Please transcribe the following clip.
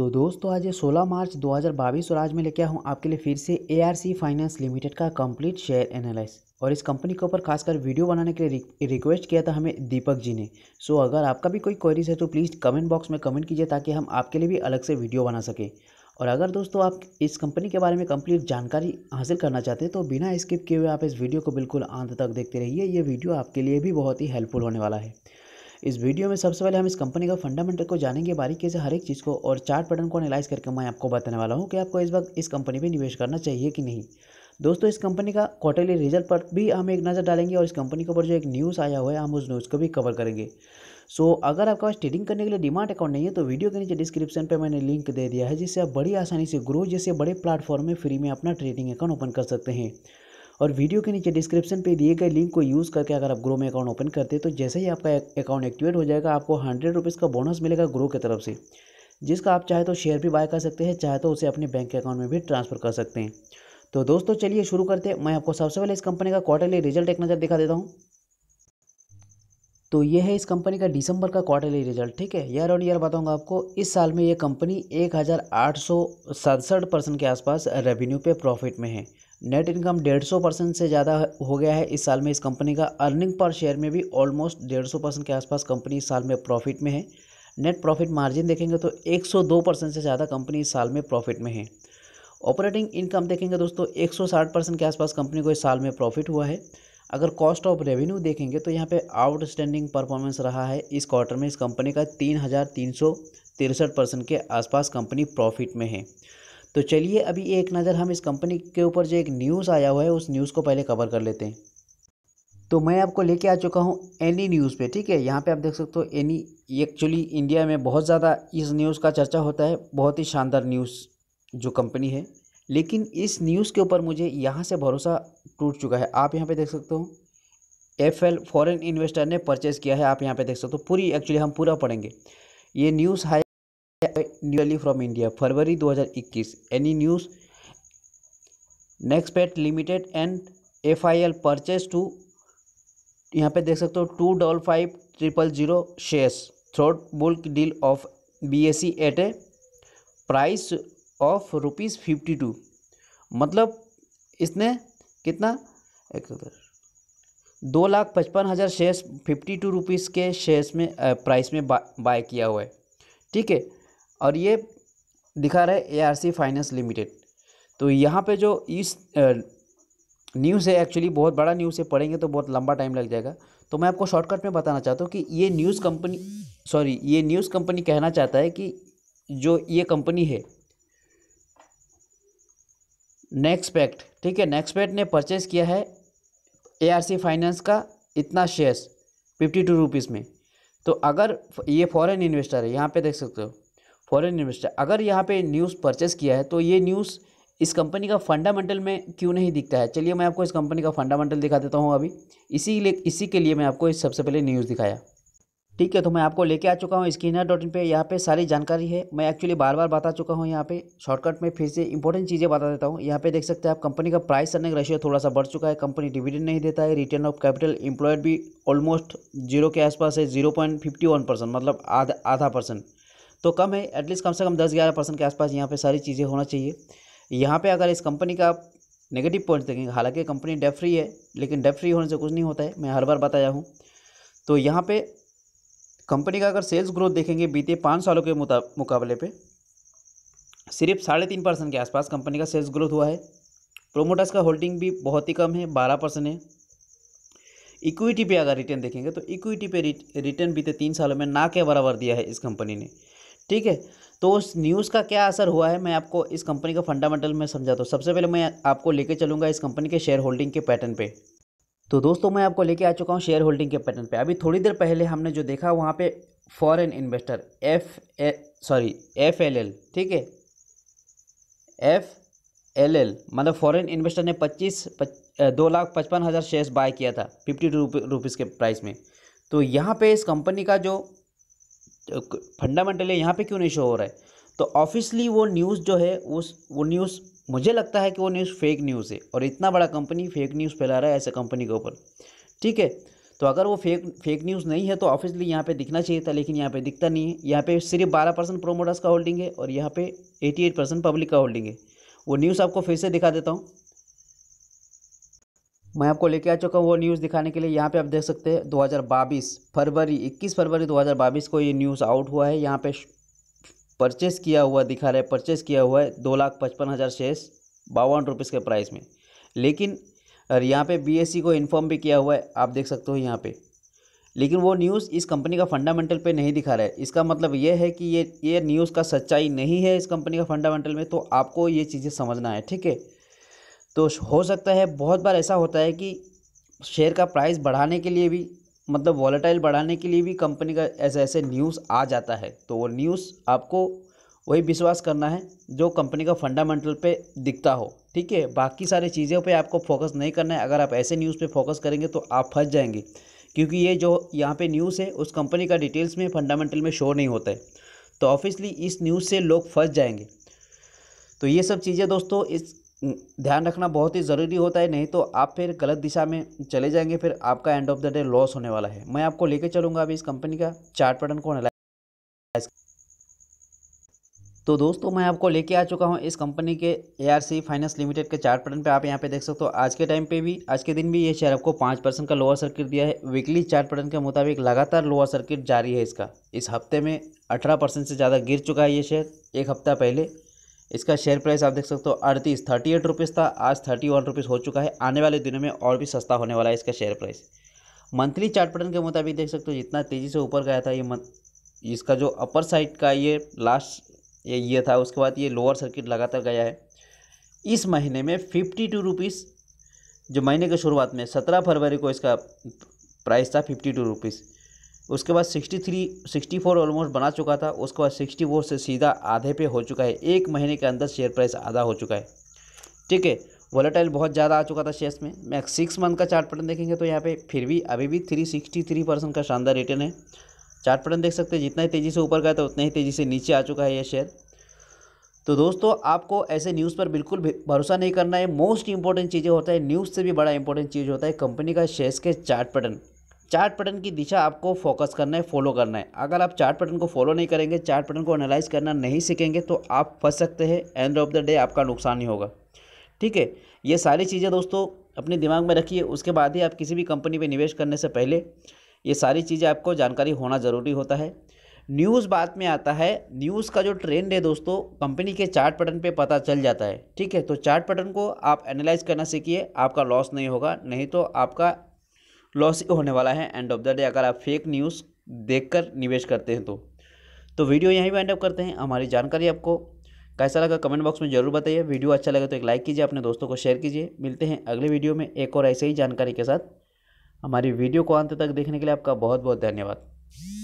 तो दोस्तों आज ये 16 मार्च 2022 और आज मैं लेके आया हूँ आपके लिए फिर से सी फाइनेंस लिमिटेड का कंप्लीट शेयर एनालिस और इस कंपनी के ऊपर खासकर वीडियो बनाने के लिए रिक्वेस्ट किया था हमें दीपक जी ने सो अगर आपका भी कोई क्वेरीज है तो प्लीज़ कमेंट बॉक्स में कमेंट कीजिए ताकि हम आपके लिए भी अलग से वीडियो बना सकें और अगर दोस्तों आप इस कंपनी के बारे में कम्प्लीट जानकारी हासिल करना चाहते हैं तो बिना स्किप किए हुए आप इस वीडियो को बिल्कुल आंध तक देखते रहिए ये वीडियो आपके लिए भी बहुत ही हेल्पफुल होने वाला है इस वीडियो में सबसे पहले हम इस कंपनी का फंडामेंटल को जानेंगे बारीकी से हर एक चीज़ को और चार्ट पैटर्न को एनालाइज करके मैं आपको बताने वाला हूँ कि आपको इस वक्त इस कंपनी पर निवेश करना चाहिए कि नहीं दोस्तों इस कंपनी का क्वार्टरली रिजल्ट पर भी हम एक नज़र डालेंगे और इस कंपनी के ऊपर जो एक न्यूज़ आया हुआ है हम उस न्यूज़ को भी कवर करेंगे सो so, अगर आपके पास ट्रेडिंग करने के लिए डिमांड अकाउंट नहीं है तो वीडियो के नीचे डिस्क्रिप्शन पे मैंने लिंक दे दिया है जिससे आप बड़ी आसानी से ग्रो जैसे बड़े प्लेटफॉर्म में फ्री में अपना ट्रेडिंग अकाउंट ओपन कर सकते हैं और वीडियो के नीचे डिस्क्रिप्शन पे दिए गए लिंक को यूज़ करके अगर आप ग्रो में अकाउंट ओपन करते हैं तो जैसे ही आपका अकाउंट एक्टिवेट हो जाएगा आपको हंड्रेड रुपीज़ का बोनस मिलेगा ग्रो की तरफ से जिसका आप चाहे तो शेयर भी बाय कर सकते हैं चाहे तो उसे अपने बैंक के अकाउंट में भी ट्रांसफ़र कर सकते हैं तो दोस्तों चलिए शुरू करते हैं मैं आपको सबसे पहले इस कंपनी का क्वार्टरली रिजल्ट एक नज़र दिखा देता हूँ तो ये है इस कंपनी का दिसंबर का क्वार्टरली रिजल्ट ठीक है ईयर ऑन ईयर बताऊंगा आपको इस साल में ये कंपनी एक हज़ार आठ सौ सड़सठ परसेंट के आसपास रेवेन्यू पे प्रॉफिट में है नेट इनकम डेढ़ सौ परसेंट से ज़्यादा हो गया है इस साल में इस कंपनी का अर्निंग पर शेयर में भी ऑलमोस्ट डेढ़ सौ परसेंट के आसपास कंपनी इस साल में प्रॉफिट में है नेट प्रॉफिट मार्जिन देखेंगे तो एक सौ दो परसेंट से ज़्यादा कंपनी इस साल में प्रॉफिट में है ऑपरेटिंग इनकम देखेंगे दोस्तों एक सौ साठ परसेंट के आसपास कंपनी को इस साल में प्रॉफिट हुआ है अगर कॉस्ट ऑफ रेवेन्यू देखेंगे तो यहाँ पर आउटस्टैंडिंग परफॉर्मेंस रहा है इस क्वार्टर में इस कंपनी का तीन हज़ार तीन सौ तिरसठ परसेंट के आसपास कंपनी प्रॉफिट में है तो चलिए अभी एक नज़र हम इस कंपनी के ऊपर जो एक न्यूज़ आया हुआ है उस न्यूज़ को पहले कवर कर लेते हैं तो मैं आपको लेके आ चुका हूँ एनी न्यूज़ पे ठीक है यहाँ पे आप देख सकते हो एनी एक्चुअली इंडिया में बहुत ज़्यादा इस न्यूज़ का चर्चा होता है बहुत ही शानदार न्यूज़ जो कंपनी है लेकिन इस न्यूज़ के ऊपर मुझे यहाँ से भरोसा टूट चुका है आप यहाँ पे देख सकते हो एफ एल फॉरेन इन्वेस्टर ने परचेज़ किया है आप यहाँ पर देख सकते हो पूरी एक्चुअली हम पूरा पढ़ेंगे ये news high newly from India फरवरी 2021 any news next pet limited and F I L purchase two यहाँ पे देख सकते हो two double five triple zero shares through bulk deal of B S C at a price of rupees fifty two मतलब इसने कितना एक दो लाख पचपन हज़ार शेयर्स फिफ्टी टू रुपीज़ के शेयर्स में प्राइस में बा, बाय किया हुआ है ठीक है और ये दिखा रहा है A R C finance limited तो यहाँ पे जो इस न्यूज़ है एक्चुअली बहुत बड़ा न्यूज़ है पढ़ेंगे तो बहुत लंबा टाइम लग जाएगा तो मैं आपको शॉर्टकट में बताना चाहता हूँ कि ये न्यूज़ कंपनी सॉरी ये न्यूज़ कंपनी कहना चाहता है कि जो ये कंपनी है नेक्सपैक्ट ठीक है नेक्सपैक्ट ने परचेज़ किया है ए आर सी फाइनेंस का इतना शेयर्स फिफ्टी टू रुपीज़ में तो अगर ये फॉरेन इन्वेस्टर है यहाँ पे देख सकते हो फॉरेन इन्वेस्टर अगर यहाँ पे न्यूज़ परचेस किया है तो ये न्यूज़ इस कंपनी का फंडामेंटल में क्यों नहीं दिखता है चलिए मैं आपको इस कंपनी का फंडामेंटल दिखा देता हूँ अभी इसी लिए इसी के लिए मैं आपको सबसे पहले न्यूज़ दिखाया ठीक है तो मैं आपको लेके आ चुका हूँ स्क्रीनर डॉट इन पर यहाँ पर सारी जानकारी है मैं एक्चुअली बार बार बता चुका हूँ यहाँ पे शॉर्टकट में फिर से इंपॉर्टेंट चीज़ें बता देता हूँ यहाँ पे देख सकते हैं आप कंपनी का प्राइस अर्निंग रेशियो थोड़ा सा बढ़ चुका है कंपनी डिविडेंड नहीं देता है रिटर्न ऑफ कैपिटल इंप्लॉयड भी ऑलमोस्ट जीरो के आसपास है zero point fifty one percent मतलब आधा आधा परसेंट तो कम है एटलीस्ट कम से कम दस ग्यारह परसेंट के आसपास यहाँ पे सारी चीज़ें होना चाहिए यहाँ पे अगर इस कंपनी का आप नेगेटिव पॉइंट देखेंगे हालांकि कंपनी डेफ फ्री है लेकिन डेफ फ्री होने से कुछ नहीं होता है मैं हर बार बताया हूँ तो यहाँ पर कंपनी का अगर सेल्स ग्रोथ देखेंगे बीते पाँच सालों के मुकाबले पर सिर्फ साढ़े तीन परसेंट के आसपास कंपनी का सेल्स ग्रोथ हुआ है प्रोमोटर्स का होल्डिंग भी बहुत ही कम है बारह परसेंट है इक्विटी पे अगर रिटर्न देखेंगे तो इक्विटी पे रिटर्न बीते तीन सालों में ना के बराबर दिया है इस कंपनी ने ठीक है तो उस न्यूज़ का क्या असर हुआ है मैं आपको इस कंपनी का फंडामेंटल में समझाता हूँ सबसे पहले मैं आपको लेके चलूँगा इस कंपनी के शेयर होल्डिंग के पैटर्न पे तो दोस्तों मैं आपको लेके आ चुका हूँ शेयर होल्डिंग के पैटर्न पे अभी थोड़ी देर पहले हमने जो देखा वहाँ पे foreign investor F sorry F L L ठीक है एफ एल एल मतलब फॉरेन इन्वेस्टर ने पच्चीस दो लाख पचपन हज़ार शेयर्स बाय किया था फिफ्टी रुपीज़ के प्राइस में तो यहाँ पर इस कंपनी का जो फंडामेंटली यहाँ पे क्यों नहीं शो हो रहा है तो ऑफिसली वो न्यूज़ जो है उस वो न्यूज़ मुझे लगता है कि वो न्यूज़ फेक न्यूज़ है और इतना बड़ा कंपनी फेक न्यूज़ फैला रहा है ऐसे कंपनी के ऊपर ठीक है तो अगर वो फेक फेक न्यूज़ नहीं है तो ऑफिसली यहाँ पे दिखना चाहिए था लेकिन यहाँ पे दिखता नहीं है यहाँ पे सिर्फ बारह परसेंट प्रोमोटर्स का होल्डिंग है और यहाँ पे एटी एट परसेंट पब्लिक का होल्डिंग है वो न्यूज़ आपको फिर से दिखा देता हूँ मैं आपको लेके आ चुका हूँ वो न्यूज़ दिखाने के लिए यहाँ पे आप देख सकते हैं 2022 फरवरी 21 फरवरी 2022 को ये न्यूज़ आउट हुआ है यहाँ पे परचेस किया हुआ दिखा रहा है परचेस किया हुआ है दो लाख पचपन हज़ार शेयर्स बावन रुपीज़ के प्राइस में लेकिन यहाँ पे बीएससी e को इन्फॉर्म भी किया हुआ है आप देख सकते हो यहाँ पर लेकिन वो न्यूज़ इस कंपनी का फंडामेंटल पर नहीं दिखा रहा है इसका मतलब ये है कि ये ये न्यूज़ का सच्चाई नहीं है इस कंपनी का फंडामेंटल में तो आपको ये चीज़ें समझना है ठीक है तो हो सकता है बहुत बार ऐसा होता है कि शेयर का प्राइस बढ़ाने के लिए भी मतलब वॉलेटाइल बढ़ाने के लिए भी कंपनी का ऐसे ऐसे न्यूज़ आ जाता है तो वो न्यूज़ आपको वही विश्वास करना है जो कंपनी का फंडामेंटल पे दिखता हो ठीक है बाकी सारी चीज़ों पे आपको फोकस नहीं करना है अगर आप ऐसे न्यूज़ पे फोकस करेंगे तो आप फंस जाएंगे क्योंकि ये जो यहाँ पे न्यूज़ है उस कंपनी का डिटेल्स में फंडामेंटल में शो नहीं होता है तो ऑफिसली इस न्यूज़ से लोग फंस जाएंगे तो ये सब चीज़ें दोस्तों इस ध्यान रखना बहुत ही ज़रूरी होता है नहीं तो आप फिर गलत दिशा में चले जाएंगे फिर आपका end of the day loss होने वाला है मैं आपको लेके चलूँगा अभी इस कंपनी का चार्ट पैटर्न को एनालाइज तो दोस्तों मैं आपको लेके आ चुका हूँ इस कंपनी के ए फाइनेंस लिमिटेड के चार्ट पैटर्न पे आप यहाँ पे देख सकते हो आज के टाइम पे भी आज के दिन भी ये शेयर आपको पाँच परसेंट का लोअर सर्किट दिया है वीकली चार्ट पैटर्न के मुताबिक लगातार लोअर सर्किट जारी है इसका इस हफ्ते में अठारह परसेंट से ज़्यादा गिर चुका है ये शेयर एक हफ्ता पहले इसका शेयर प्राइस आप देख सकते हो अड़तीस थर्टी एट रुपीज़ था आज थर्टी वन रुपीज़ हो चुका है आने वाले दिनों में और भी सस्ता होने वाला है इसका share price monthly chart pattern के मुताबिक देख सकते हो जितना तेज़ी से ऊपर गया था ये मत, इसका जो अपर साइड का ये लास्ट ये ये था उसके बाद ये लोअर सर्किट लगातार गया है इस महीने में फिफ्टी टू रुपीज़ जो महीने के शुरुआत में सत्रह फरवरी को इसका प्राइस था फिफ्टी टू रुपीज़ उसके बाद 63 64 ऑलमोस्ट बना चुका था उसके बाद 64 से सीधा आधे पे हो चुका है एक महीने के अंदर शेयर प्राइस आधा हो चुका है ठीक है वॉलेटाइल बहुत ज़्यादा आ चुका था शेयर्स में मैं सिक्स मंथ का चार्ट पैटर्न देखेंगे तो यहाँ पे फिर भी अभी भी 363 परसेंट का शानदार रिटर्न है चार्ट पैटर्न देख सकते हैं जितना ही तेज़ी से ऊपर गया था उतना ही तेज़ी से नीचे आ चुका है ये शेयर तो दोस्तों आपको ऐसे न्यूज़ पर बिल्कुल भरोसा नहीं करना है मोस्ट इंपॉर्टेंट चीज़ें होता है न्यूज़ से भी बड़ा इंपॉर्टेंट चीज़ होता है कंपनी का शेयर्स के चार्ट पैटर्न चार्ट पैटर्न की दिशा आपको फोकस करना है फॉलो करना है अगर आप चार्ट पैटर्न को फॉलो नहीं करेंगे चार्ट पैटर्न को एनालाइज करना नहीं सीखेंगे तो आप फंस सकते हैं एंड ऑफ द डे आपका नुकसान ही होगा ठीक है ये सारी चीज़ें दोस्तों अपने दिमाग में रखिए उसके बाद ही आप किसी भी कंपनी पर निवेश करने से पहले ये सारी चीज़ें आपको जानकारी होना ज़रूरी होता है न्यूज़ बात में आता है न्यूज़ का जो ट्रेंड है दोस्तों कंपनी के चार्ट पैटर्न पे पता चल जाता है ठीक है तो चार्ट पैटर्न को आप एनालाइज करना सीखिए आपका लॉस नहीं होगा नहीं तो आपका लॉस होने वाला है एंड ऑफ द डे अगर आप फेक न्यूज़ देखकर निवेश करते हैं तो तो वीडियो यहीं पर एंड ऑफ करते हैं हमारी जानकारी आपको कैसा लगा कमेंट बॉक्स में जरूर बताइए वीडियो अच्छा लगे तो एक लाइक कीजिए अपने दोस्तों को शेयर कीजिए मिलते हैं अगले वीडियो में एक और ऐसे ही जानकारी के साथ हमारी वीडियो को अंत तक देखने के लिए आपका बहुत बहुत धन्यवाद